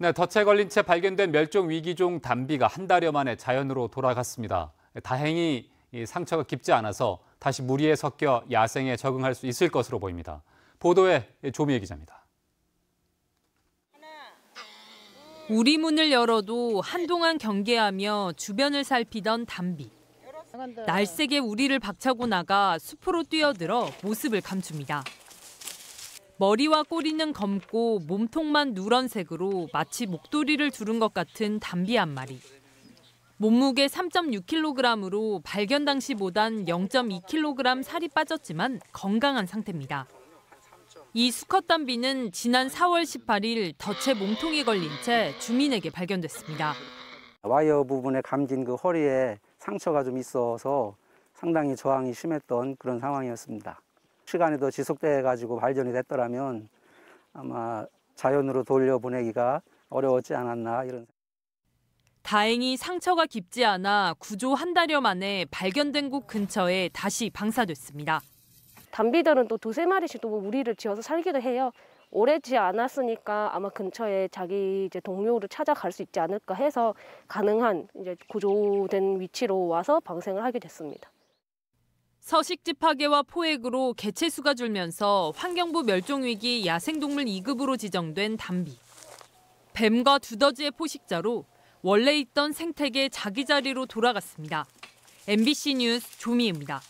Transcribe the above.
네, 덫에 걸린 채 발견된 멸종 위기종 담비가 한 달여 만에 자연으로 돌아갔습니다. 다행히 상처가 깊지 않아서 다시 무리에 섞여 야생에 적응할 수 있을 것으로 보입니다. 보도에 조미애 기자입니다. 우리 문을 열어도 한동안 경계하며 주변을 살피던 담비. 날쌔게 우리를 박차고 나가 숲으로 뛰어들어 모습을 감춥니다. 머리와 꼬리는 검고 몸통만 누런색으로 마치 목도리를 두른 것 같은 담비 한 마리. 몸무게 3.6kg으로 발견 당시보단 0.2kg 살이 빠졌지만 건강한 상태입니다. 이 수컷 담비는 지난 4월 18일 덫에 몸통이 걸린 채 주민에게 발견됐습니다. 와이어 부분에 감긴 그 허리에 상처가 좀 있어서 상당히 저항이 심했던 그런 상황이었습니다. 시간이 더 지속돼 가지고 발견이 됐더라면 아마 자연으로 돌려보내기가 어려웠지 않았나 이런. 다행히 상처가 깊지 않아 구조 한 달여 만에 발견된 곳 근처에 다시 방사됐습니다. 담비들은 또 두세 마리씩 또 우리를 지어서 살기도 해요. 오래지 않았으니까 아마 근처에 자기 이제 동료를 찾아갈 수 있지 않을까 해서 가능한 이제 구조된 위치로 와서 방생을 하게 됐습니다. 서식집파계와 포획으로 개체수가 줄면서 환경부 멸종위기 야생동물 2급으로 지정된 담비. 뱀과 두더지의 포식자로 원래 있던 생태계 자기 자리로 돌아갔습니다. MBC 뉴스 조미입니다.